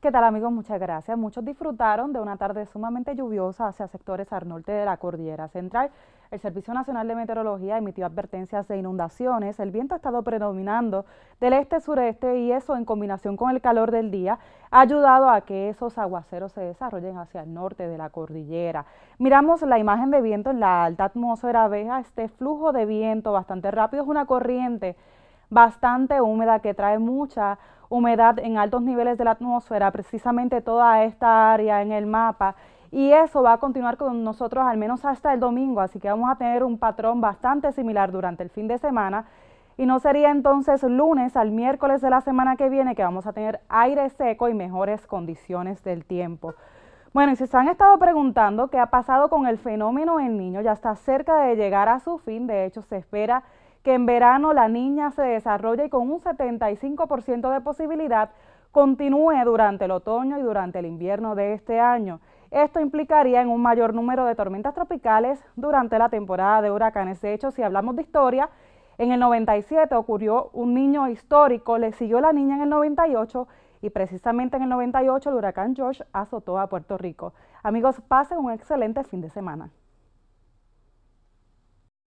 ¿Qué tal amigos? Muchas gracias. Muchos disfrutaron de una tarde sumamente lluviosa hacia sectores al norte de la cordillera central. El Servicio Nacional de Meteorología emitió advertencias de inundaciones. El viento ha estado predominando del este-sureste y eso en combinación con el calor del día ha ayudado a que esos aguaceros se desarrollen hacia el norte de la cordillera. Miramos la imagen de viento en la alta atmósfera abeja. este flujo de viento bastante rápido es una corriente bastante húmeda que trae mucha humedad en altos niveles de la atmósfera, precisamente toda esta área en el mapa. Y eso va a continuar con nosotros al menos hasta el domingo, así que vamos a tener un patrón bastante similar durante el fin de semana. Y no sería entonces lunes al miércoles de la semana que viene que vamos a tener aire seco y mejores condiciones del tiempo. Bueno, y si se han estado preguntando qué ha pasado con el fenómeno en Niño, ya está cerca de llegar a su fin, de hecho se espera que en verano la niña se desarrolle y con un 75% de posibilidad continúe durante el otoño y durante el invierno de este año. Esto implicaría en un mayor número de tormentas tropicales durante la temporada de huracanes. De hecho, si hablamos de historia, en el 97 ocurrió un niño histórico, le siguió la niña en el 98 y precisamente en el 98 el huracán George azotó a Puerto Rico. Amigos, pasen un excelente fin de semana.